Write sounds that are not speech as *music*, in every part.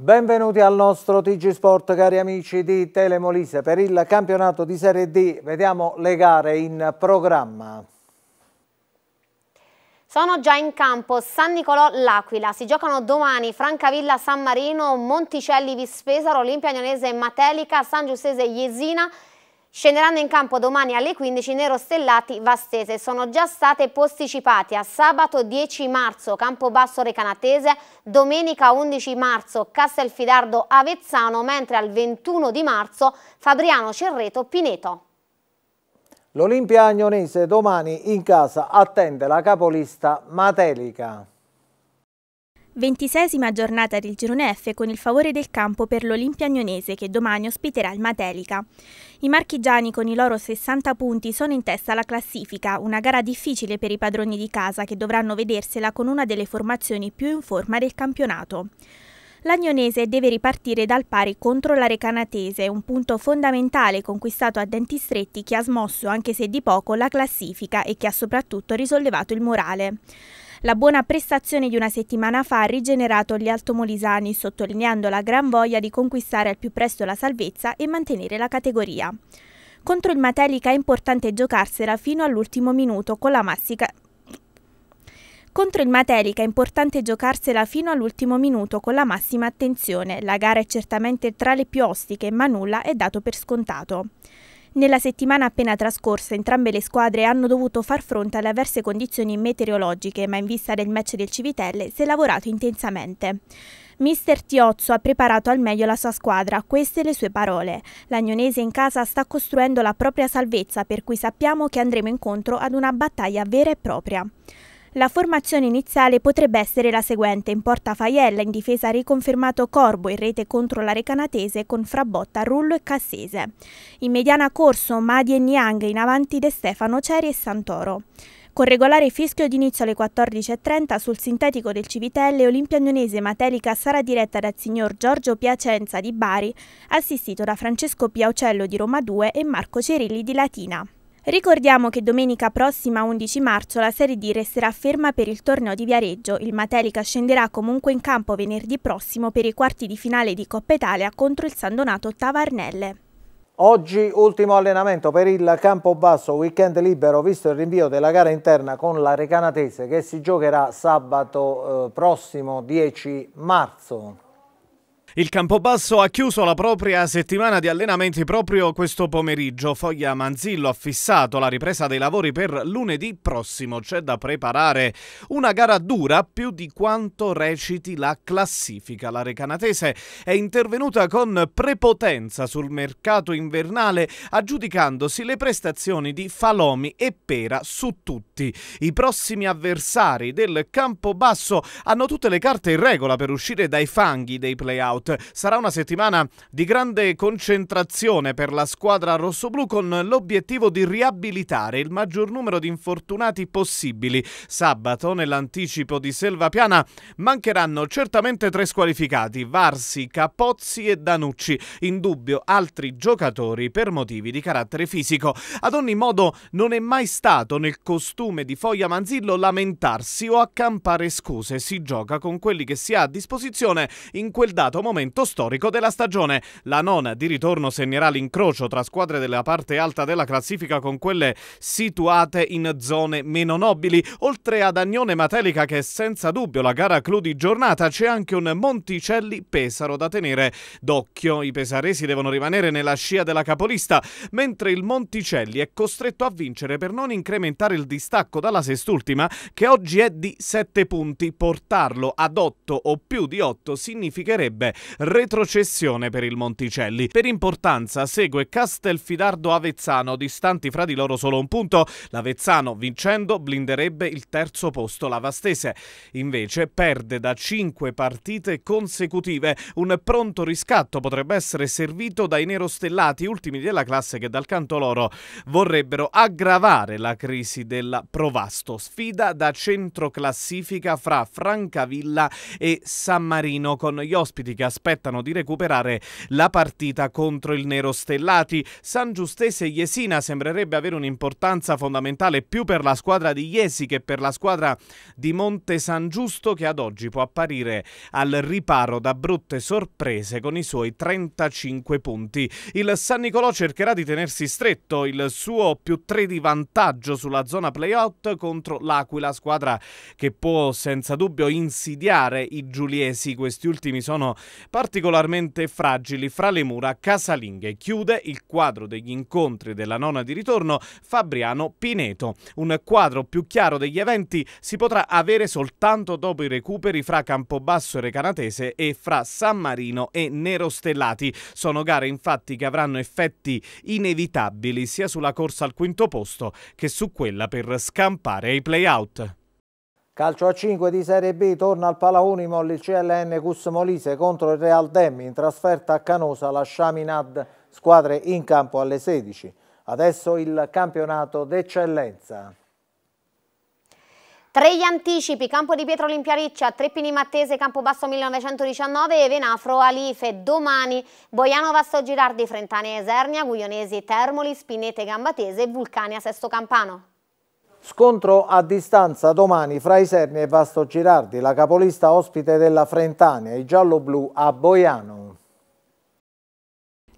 Benvenuti al nostro TG Sport cari amici di Telemolise per il campionato di Serie D. Vediamo le gare in programma. Sono già in campo San Nicolò L'Aquila, si giocano domani Francavilla San Marino, Monticelli Vispesaro, Olimpia Agnonese Matelica, San Giustese Iesina. Scenderanno in campo domani alle 15 Nero Stellati Vastese. Sono già state posticipate a sabato 10 marzo Campobasso Recanatese, domenica 11 marzo Castelfidardo Avezzano, mentre al 21 di marzo Fabriano Cerreto Pineto. L'Olimpia Agnonese domani in casa attende la capolista Matelica. Ventisesima giornata del girone F con il favore del campo per l'Olimpia Agnonese che domani ospiterà il Matelica. I marchigiani con i loro 60 punti sono in testa alla classifica, una gara difficile per i padroni di casa che dovranno vedersela con una delle formazioni più in forma del campionato. L'Agnonese deve ripartire dal pari contro la Recanatese, un punto fondamentale conquistato a denti stretti che ha smosso, anche se di poco, la classifica e che ha soprattutto risollevato il morale. La buona prestazione di una settimana fa ha rigenerato gli altomolisani, sottolineando la gran voglia di conquistare al più presto la salvezza e mantenere la categoria. Contro il Matelica è importante giocarsela fino all'ultimo minuto con la massica contro il Matelica è importante giocarsela fino all'ultimo minuto con la massima attenzione. La gara è certamente tra le più ostiche, ma nulla è dato per scontato. Nella settimana appena trascorsa entrambe le squadre hanno dovuto far fronte alle avverse condizioni meteorologiche, ma in vista del match del Civitelle si è lavorato intensamente. Mister Tiozzo ha preparato al meglio la sua squadra, queste le sue parole. L'Agnonese in casa sta costruendo la propria salvezza, per cui sappiamo che andremo incontro ad una battaglia vera e propria. La formazione iniziale potrebbe essere la seguente. In porta Faiella in difesa riconfermato Corbo in rete contro la Recanatese con Frabotta, Rullo e Cassese. In mediana corso Madi e Niang in avanti De Stefano, Ceri e Santoro. Con regolare fischio d'inizio alle 14.30 sul sintetico del Civitelle, Olimpia Agnonese Matelica sarà diretta dal signor Giorgio Piacenza di Bari, assistito da Francesco Piaucello di Roma 2 e Marco Cerilli di Latina. Ricordiamo che domenica prossima 11 marzo la Serie D resterà ferma per il torneo di Viareggio. Il Matelica scenderà comunque in campo venerdì prossimo per i quarti di finale di Coppa Italia contro il San Donato Tavarnelle. Oggi ultimo allenamento per il Campobasso, weekend libero visto il rinvio della gara interna con la Recanatese che si giocherà sabato eh, prossimo 10 marzo. Il Campobasso ha chiuso la propria settimana di allenamenti proprio questo pomeriggio. Foglia Manzillo ha fissato la ripresa dei lavori per lunedì prossimo. C'è da preparare una gara dura più di quanto reciti la classifica. La Recanatese è intervenuta con prepotenza sul mercato invernale aggiudicandosi le prestazioni di Falomi e Pera su tutti. I prossimi avversari del Campobasso hanno tutte le carte in regola per uscire dai fanghi dei playout out. Sarà una settimana di grande concentrazione per la squadra rossoblu con l'obiettivo di riabilitare il maggior numero di infortunati possibili. Sabato, nell'anticipo di Selva Piana, mancheranno certamente tre squalificati, Varsi, Capozzi e Danucci. In dubbio altri giocatori per motivi di carattere fisico. Ad ogni modo, non è mai stato nel costume di Foglia Manzillo lamentarsi o accampare scuse. Si gioca con quelli che si ha a disposizione in quel dato momento momento storico della stagione. La nona di ritorno segnerà l'incrocio tra squadre della parte alta della classifica con quelle situate in zone meno nobili. Oltre ad Agnone Matelica che è senza dubbio la gara clou di giornata, c'è anche un Monticelli Pesaro da tenere d'occhio. I pesaresi devono rimanere nella scia della capolista, mentre il Monticelli è costretto a vincere per non incrementare il distacco dalla sest'ultima che oggi è di 7 punti. Portarlo ad 8 o più di 8 significherebbe retrocessione per il Monticelli. Per importanza segue Castelfidardo Avezzano, distanti fra di loro solo un punto. L'Avezzano vincendo blinderebbe il terzo posto. La Vastese invece perde da cinque partite consecutive. Un pronto riscatto potrebbe essere servito dai nerostellati, ultimi della classe che dal canto loro vorrebbero aggravare la crisi della Provasto. Sfida da centro classifica fra Francavilla e San Marino con gli ospiti che aspettano di recuperare la partita contro il Nero Stellati. San Giustese Iesina sembrerebbe avere un'importanza fondamentale più per la squadra di Jesi che per la squadra di Monte San Giusto che ad oggi può apparire al riparo da brutte sorprese con i suoi 35 punti. Il San Nicolò cercherà di tenersi stretto il suo più 3 di vantaggio sulla zona playout contro l'Aquila, squadra che può senza dubbio insidiare i giuliesi. Questi ultimi sono particolarmente fragili fra le mura casalinghe. Chiude il quadro degli incontri della nona di ritorno Fabriano Pineto. Un quadro più chiaro degli eventi si potrà avere soltanto dopo i recuperi fra Campobasso e Recanatese e fra San Marino e Nerostellati. Sono gare infatti che avranno effetti inevitabili sia sulla corsa al quinto posto che su quella per scampare ai playout. Calcio a 5 di Serie B, torna al Pala il CLN Cus Molise contro il Real Demi, in trasferta a Canosa la Shaminad, squadre in campo alle 16. Adesso il campionato d'eccellenza. Tre gli anticipi, Campo di Pietro Olimpiariccia, Treppini Mattese, Campobasso 1919 e Venafro Alife. Domani Boiano Vasto Girardi, Frentane Esernia, Guglionesi Termoli, Spinete Gambatese e Vulcania Sesto Campano. Scontro a distanza domani fra Iserni e Vasto Girardi, la capolista ospite della Frentania, i giallo-blu a Boiano.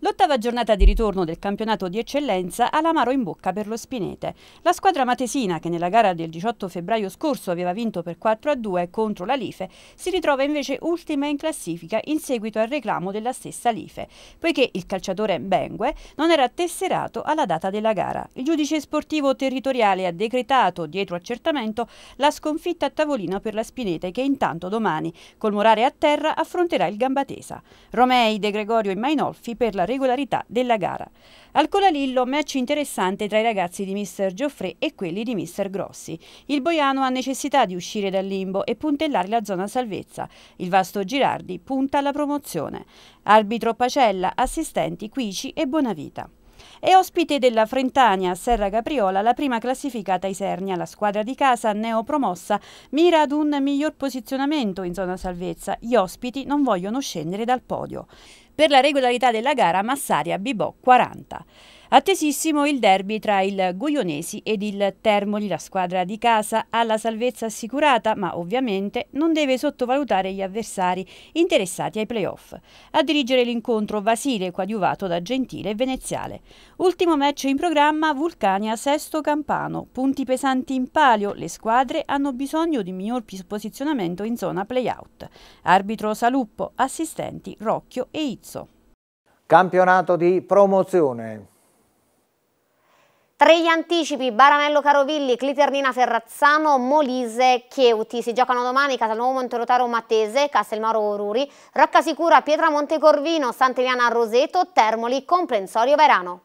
L'ottava giornata di ritorno del campionato di eccellenza ha l'amaro in bocca per lo Spinete. La squadra matesina, che nella gara del 18 febbraio scorso aveva vinto per 4 a 2 contro la Life, si ritrova invece ultima in classifica in seguito al reclamo della stessa Life, poiché il calciatore Bengue non era tesserato alla data della gara. Il giudice sportivo territoriale ha decretato, dietro accertamento, la sconfitta a tavolino per la Spinete che intanto domani, col morale a terra, affronterà il Gambatesa. Romei, De Gregorio e Mainolfi per la regolarità della gara. Al Colalillo match interessante tra i ragazzi di Mr. Gioffre e quelli di Mr. Grossi. Il Boiano ha necessità di uscire dal limbo e puntellare la zona salvezza. Il vasto Girardi punta alla promozione. Arbitro Pacella, assistenti Quici e Bonavita. È ospite della Frentania Serra Capriola, la prima classificata Isernia. La squadra di casa, neopromossa, mira ad un miglior posizionamento in zona salvezza. Gli ospiti non vogliono scendere dal podio. Per la regolarità della gara Massaria Bibò 40. Attesissimo il derby tra il Guglionesi ed il Termoli, la squadra di casa ha la salvezza assicurata, ma ovviamente non deve sottovalutare gli avversari interessati ai playoff. A dirigere l'incontro Vasile, coadiuvato da Gentile e Veneziale. Ultimo match in programma Vulcania Sesto Campano. Punti pesanti in palio, le squadre hanno bisogno di miglior posizionamento in zona playout. Arbitro Saluppo, assistenti Rocchio e Izzo. Campionato di promozione. Tre gli anticipi, Baranello Carovilli, Cliternina Ferrazzano, Molise, Chieuti. Si giocano domani Casalnuovo Monterotaro Mattese, Castelmaro Oruri, Rocca Sicura, Pietramonte Corvino, Sant'Eliana Roseto, Termoli, Comprensorio Verano.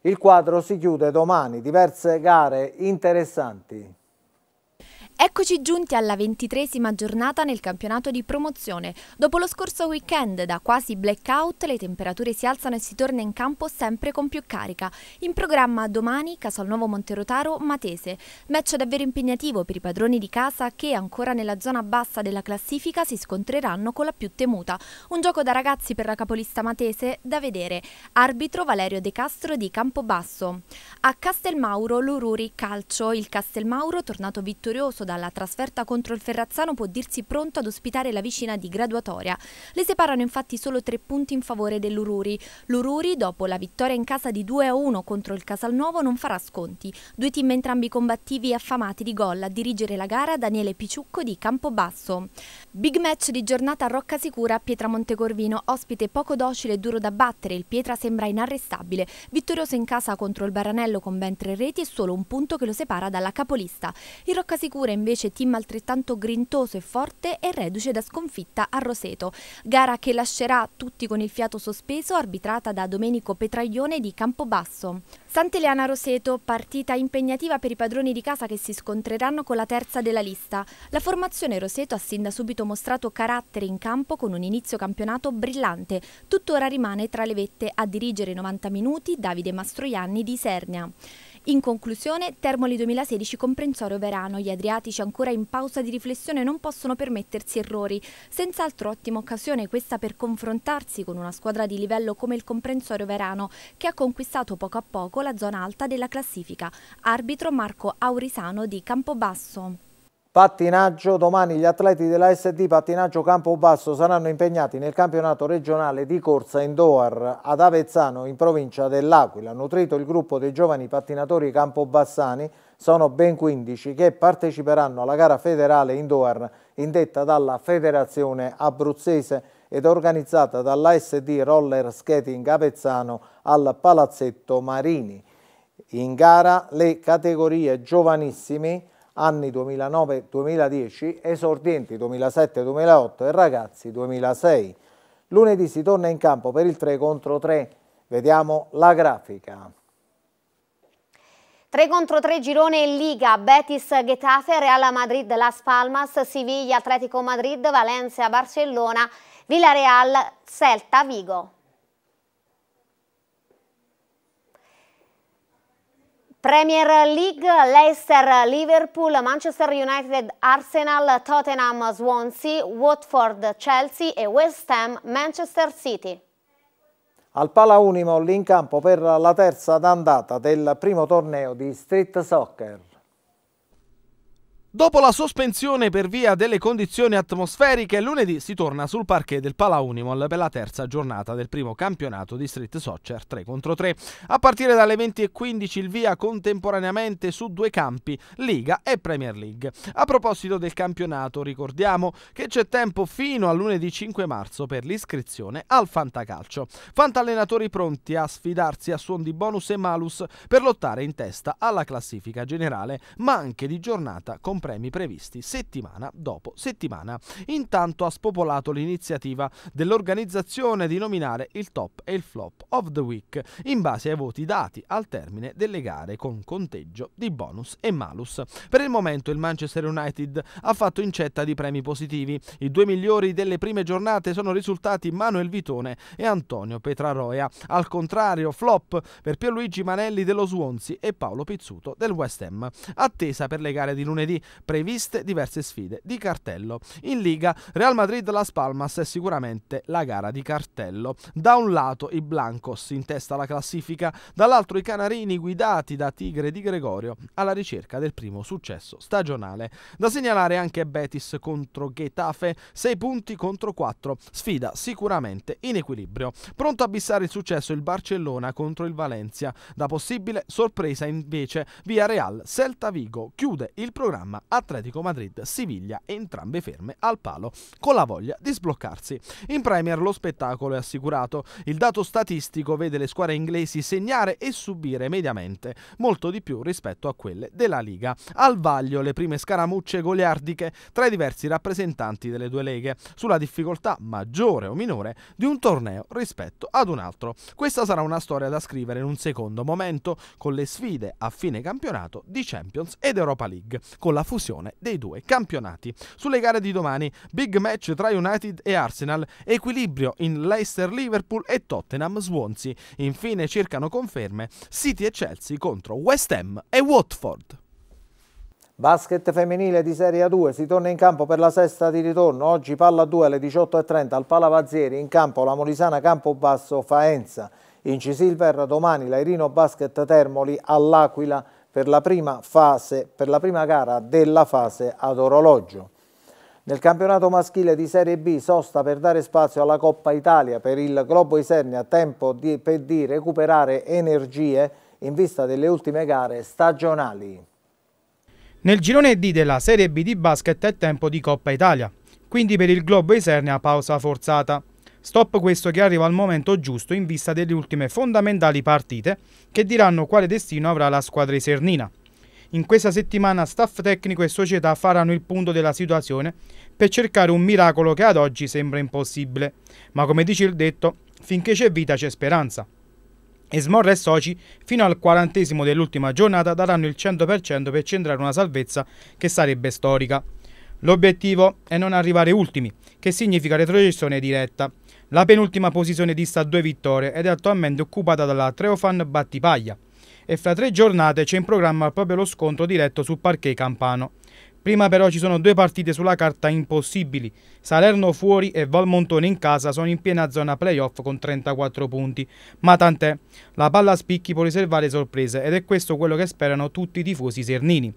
Il quadro si chiude domani, diverse gare interessanti. Eccoci giunti alla ventitresima giornata nel campionato di promozione. Dopo lo scorso weekend da quasi blackout le temperature si alzano e si torna in campo sempre con più carica. In programma domani Casalnuovo Monterotaro Matese. Match davvero impegnativo per i padroni di casa che ancora nella zona bassa della classifica si scontreranno con la più temuta. Un gioco da ragazzi per la capolista Matese da vedere. Arbitro Valerio De Castro di Campobasso. A Castelmauro l'Ururi Calcio. Il Castelmauro tornato vittorioso ritornato dalla trasferta contro il Ferrazzano può dirsi pronto ad ospitare la vicina di graduatoria. Le separano infatti solo tre punti in favore dell'Ururi. L'Ururi, dopo la vittoria in casa di 2-1 contro il Casalnuovo, non farà sconti. Due team entrambi combattivi e affamati di gol a dirigere la gara Daniele Picciucco di Campobasso. Big match di giornata a Rocca Sicura a Pietramonte Corvino, ospite poco docile e duro da battere, il Pietra sembra inarrestabile, vittorioso in casa contro il Baranello con ben tre reti e solo un punto che lo separa dalla capolista. Il Rocca Sicura invece team altrettanto grintoso e forte e reduce da sconfitta a Roseto. Gara che lascerà tutti con il fiato sospeso, arbitrata da Domenico Petraglione di Campobasso. Sant'Eleana Roseto, partita impegnativa per i padroni di casa che si scontreranno con la terza della lista. La formazione Roseto ha sin da subito mostrato carattere in campo con un inizio campionato brillante. Tuttora rimane tra le vette a dirigere 90 minuti Davide Mastroianni di Sernia. In conclusione, Termoli 2016 comprensorio verano, gli adriatici ancora in pausa di riflessione non possono permettersi errori. Senz'altro ottima occasione questa per confrontarsi con una squadra di livello come il comprensorio verano che ha conquistato poco a poco la zona alta della classifica. Arbitro Marco Aurisano di Campobasso. Pattinaggio, domani gli atleti della SD Pattinaggio Campobasso saranno impegnati nel campionato regionale di corsa in indoor ad Avezzano in provincia dell'Aquila. Nutrito il gruppo dei giovani pattinatori campobassani, sono ben 15 che parteciperanno alla gara federale in indoor indetta dalla Federazione Abruzzese ed organizzata dall'ASD Roller Skating Avezzano al Palazzetto Marini. In gara le categorie giovanissimi anni 2009-2010, esordienti 2007-2008 e ragazzi 2006. Lunedì si torna in campo per il 3 contro 3. Vediamo la grafica. 3 contro 3 girone in Liga, Betis Getafe, Real Madrid Las Palmas, Siviglia Atletico Madrid, Valencia Barcellona, Villarreal Celta Vigo. Premier League, Leicester, Liverpool, Manchester United, Arsenal, Tottenham, Swansea, Watford, Chelsea e West Ham, Manchester City. Al Pala Unimol in campo per la terza d'andata del primo torneo di street soccer. Dopo la sospensione per via delle condizioni atmosferiche, lunedì si torna sul parquet del Pala Unimol per la terza giornata del primo campionato di Street Soccer 3 contro 3. A partire dalle 20.15 il via contemporaneamente su due campi, Liga e Premier League. A proposito del campionato, ricordiamo che c'è tempo fino a lunedì 5 marzo per l'iscrizione al Fantacalcio. Fantallenatori pronti a sfidarsi a suon di bonus e malus per lottare in testa alla classifica generale, ma anche di giornata completa premi previsti settimana dopo settimana. Intanto ha spopolato l'iniziativa dell'organizzazione di nominare il top e il flop of the week in base ai voti dati al termine delle gare con conteggio di bonus e malus. Per il momento il Manchester United ha fatto incetta di premi positivi. I due migliori delle prime giornate sono risultati Manuel Vitone e Antonio Petraroia. Al contrario, flop per Pierluigi Manelli dello Swansea e Paolo Pizzuto del West Ham. Attesa per le gare di lunedì, previste diverse sfide di cartello. In Liga, Real Madrid-Las Palmas è sicuramente la gara di cartello. Da un lato i Blancos in testa alla classifica, dall'altro i Canarini guidati da Tigre di Gregorio alla ricerca del primo successo stagionale. Da segnalare anche Betis contro Getafe, 6 punti contro 4, sfida sicuramente in equilibrio. Pronto a bissare il successo il Barcellona contro il Valencia, da possibile sorpresa invece via Real Celta Vigo chiude il programma Atletico Madrid, Siviglia, entrambe ferme al palo con la voglia di sbloccarsi. In Premier lo spettacolo è assicurato. Il dato statistico vede le squadre inglesi segnare e subire mediamente molto di più rispetto a quelle della Liga. Al vaglio le prime scaramucce goliardiche tra i diversi rappresentanti delle due leghe sulla difficoltà maggiore o minore di un torneo rispetto ad un altro. Questa sarà una storia da scrivere in un secondo momento con le sfide a fine campionato di Champions ed Europa League, con la fusione dei due campionati. Sulle gare di domani, big match tra United e Arsenal, equilibrio in Leicester-Liverpool e Tottenham-Swansea. Infine cercano conferme City e Chelsea contro West Ham e Watford. Basket femminile di Serie a 2 si torna in campo per la sesta di ritorno, oggi palla 2 alle 18.30 al Palavazzieri, in campo la Molisana Campobasso Faenza, in Cisilver domani l'Airino Basket Termoli all'Aquila per la prima, fase, per la prima gara della fase ad orologio. Nel campionato maschile di Serie B sosta per dare spazio alla Coppa Italia per il Globo Isernia tempo di, per di recuperare energie in vista delle ultime gare stagionali. Nel girone D della Serie B di basket è tempo di Coppa Italia, quindi per il Globo Isernia pausa forzata. Stop questo che arriva al momento giusto in vista delle ultime fondamentali partite che diranno quale destino avrà la squadra esernina. In questa settimana staff tecnico e società faranno il punto della situazione per cercare un miracolo che ad oggi sembra impossibile, ma come dice il detto, finché c'è vita c'è speranza. E Smorra e Soci fino al quarantesimo dell'ultima giornata daranno il 100% per centrare una salvezza che sarebbe storica. L'obiettivo è non arrivare ultimi, che significa retrocessione diretta, la penultima posizione dista due vittorie ed è attualmente occupata dalla Treofan Battipaglia e fra tre giornate c'è in programma proprio lo scontro diretto sul parquet campano. Prima però ci sono due partite sulla carta impossibili. Salerno fuori e Valmontone in casa sono in piena zona playoff con 34 punti. Ma tant'è, la palla a spicchi può riservare sorprese ed è questo quello che sperano tutti i tifosi sernini.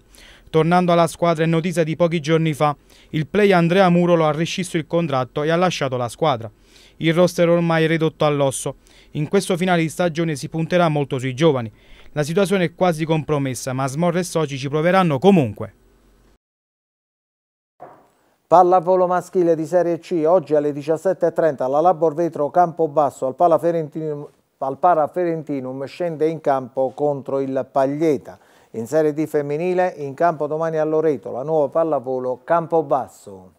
Tornando alla squadra è notizia di pochi giorni fa, il play Andrea Murolo ha rescisso il contratto e ha lasciato la squadra il roster ormai ridotto all'osso. In questo finale di stagione si punterà molto sui giovani. La situazione è quasi compromessa, ma Smorra e Soci ci proveranno comunque. Pallavolo maschile di Serie C, oggi alle 17.30 alla Labor Vetro Campobasso al Palaferentinum, al Paraferentinum scende in campo contro il Paglieta. In Serie D femminile in campo domani a Loreto la nuova pallavolo Campobasso.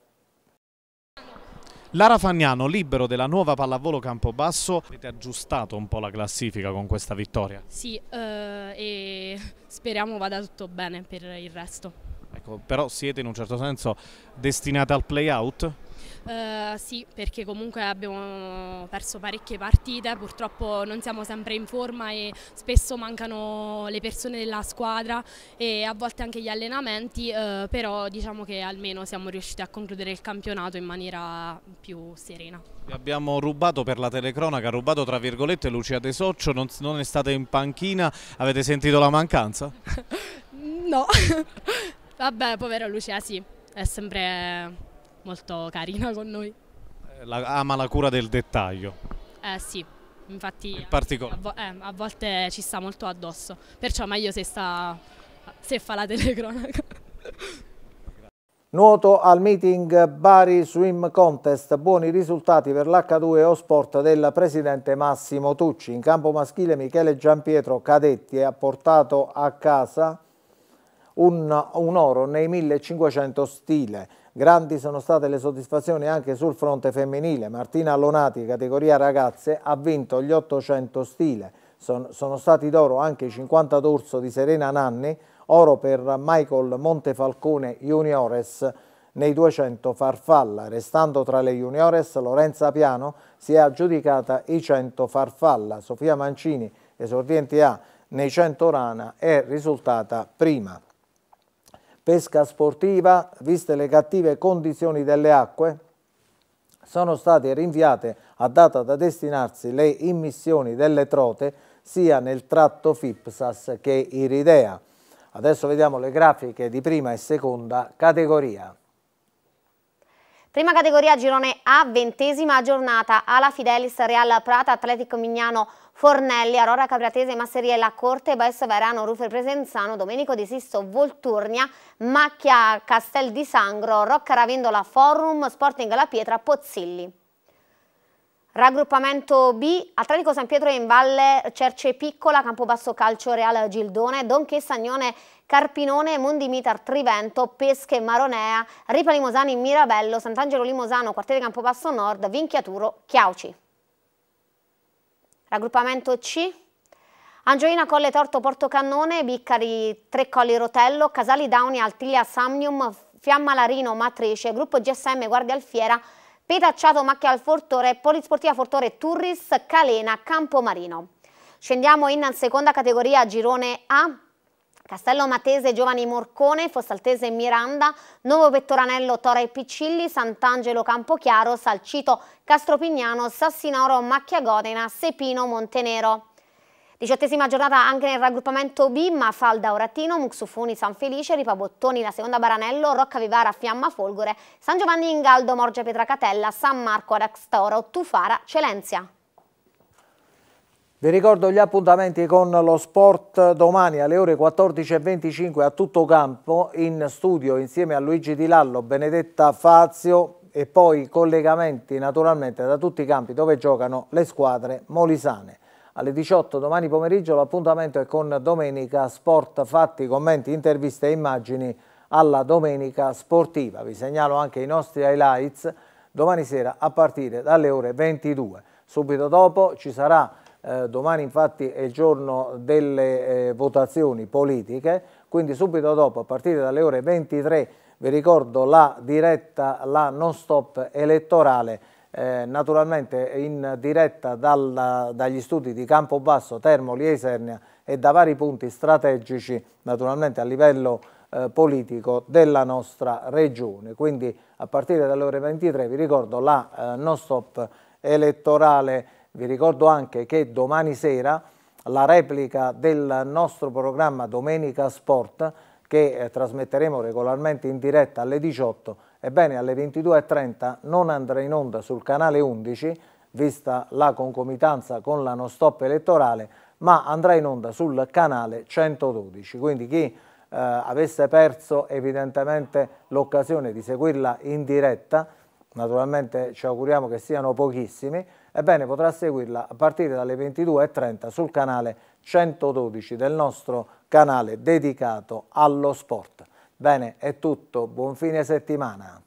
Lara Fagnano, libero della nuova pallavolo Campobasso, avete aggiustato un po' la classifica con questa vittoria? Sì, eh, e speriamo vada tutto bene per il resto. Ecco, però siete in un certo senso destinate al play-out? Eh, sì, perché comunque abbiamo perso parecchie partite, purtroppo non siamo sempre in forma e spesso mancano le persone della squadra e a volte anche gli allenamenti, uh, però diciamo che almeno siamo riusciti a concludere il campionato in maniera più serena. Abbiamo rubato per la telecronaca, rubato tra virgolette Lucia De Soccio, non, non è stata in panchina, avete sentito la mancanza? *laughs* no, *laughs* vabbè povera Lucia sì, è sempre molto carina con noi. Eh, la, ama la cura del dettaglio. Eh sì, infatti a, vo eh, a, volte ci sta molto addosso, perciò meglio se, sta, se fa la telecronaca. *laughs* Nuoto al meeting Bari Swim Contest, buoni risultati per l'H2O Sport del presidente Massimo Tucci. In campo maschile Michele Giampietro Cadetti ha portato a casa un, un oro nei 1500 stile. Grandi sono state le soddisfazioni anche sul fronte femminile. Martina Allonati, categoria ragazze, ha vinto gli 800 stile. sono stati d'oro anche i 50 d'orso di Serena Nanni, oro per Michael Montefalcone Juniores nei 200 farfalla. Restando tra le juniores, Lorenza Piano si è aggiudicata i 100 farfalla. Sofia Mancini, esordiente A, nei 100 rana, è risultata prima pesca sportiva, viste le cattive condizioni delle acque, sono state rinviate a data da destinarsi le immissioni delle trote sia nel tratto Fipsas che Iridea. Adesso vediamo le grafiche di prima e seconda categoria. Prima categoria girone A, ventesima giornata, Ala Fidelis Real Prata Atletico Mignano Fornelli, Aurora Capriatese, Masserie, La Corte, Baesso Verano, Rufe Presenzano, Domenico di Sisto, Volturnia, Macchia Castel di Sangro, Rocca Ravendola Forum, Sporting La Pietra, Pozzilli. Raggruppamento B, Atletico San Pietro in Valle, Cerce Piccola, Campobasso Calcio Reale Gildone, Donche Sagnone Carpinone, Mondimitar Trivento, Pesche Maronea, Ripa Limosani Mirabello, Sant'Angelo Limosano, Quartiere Campobasso Nord, Vinchiaturo, Chiauci. Raggruppamento C, Angioina Colle Torto Portocannone, Biccari Tre Colli Rotello, Casali Dauni Altiglia Samnium, Fiamma Larino Matrice, Gruppo GSM Guardia Alfiera, Petacciato Macchia al Fortore, Polisportiva Fortore Turris, Calena, Campomarino. Scendiamo in seconda categoria girone A, Castello Matese Giovani Morcone, Fossaltese Miranda, Nuovo Vettoranello, Tora e Piccilli, Sant'Angelo Campochiaro, Salcito Castropignano, Sassinoro Macchiagodena, Sepino Montenero. Diciottesima giornata anche nel raggruppamento B, Mafalda Oratino, Muxufuni San Felice, Ripabottoni La Seconda Baranello, Rocca Vivara Fiamma Folgore, San Giovanni Ingaldo, Morgia Pietracatella, San Marco Araxtoro, Tufara, Celenzia. Vi ricordo gli appuntamenti con lo sport domani alle ore 14.25 a tutto campo in studio insieme a Luigi Di Lallo, Benedetta Fazio e poi collegamenti naturalmente da tutti i campi dove giocano le squadre molisane. Alle 18 domani pomeriggio l'appuntamento è con Domenica Sport Fatti, commenti, interviste e immagini alla Domenica Sportiva. Vi segnalo anche i nostri highlights domani sera a partire dalle ore 22. Subito dopo ci sarà eh, domani infatti è il giorno delle eh, votazioni politiche, quindi subito dopo, a partire dalle ore 23, vi ricordo la diretta, la non stop elettorale, eh, naturalmente in diretta dal, dagli studi di Campobasso, Termoli e Isernia e da vari punti strategici, naturalmente a livello eh, politico della nostra regione. Quindi a partire dalle ore 23 vi ricordo la eh, non stop elettorale vi ricordo anche che domani sera la replica del nostro programma Domenica Sport che eh, trasmetteremo regolarmente in diretta alle 18, ebbene alle 22.30 non andrà in onda sul canale 11, vista la concomitanza con la non stop elettorale, ma andrà in onda sul canale 112. Quindi chi eh, avesse perso evidentemente l'occasione di seguirla in diretta, naturalmente ci auguriamo che siano pochissimi, Ebbene, potrà seguirla a partire dalle 22.30 sul canale 112 del nostro canale dedicato allo sport. Bene, è tutto, buon fine settimana.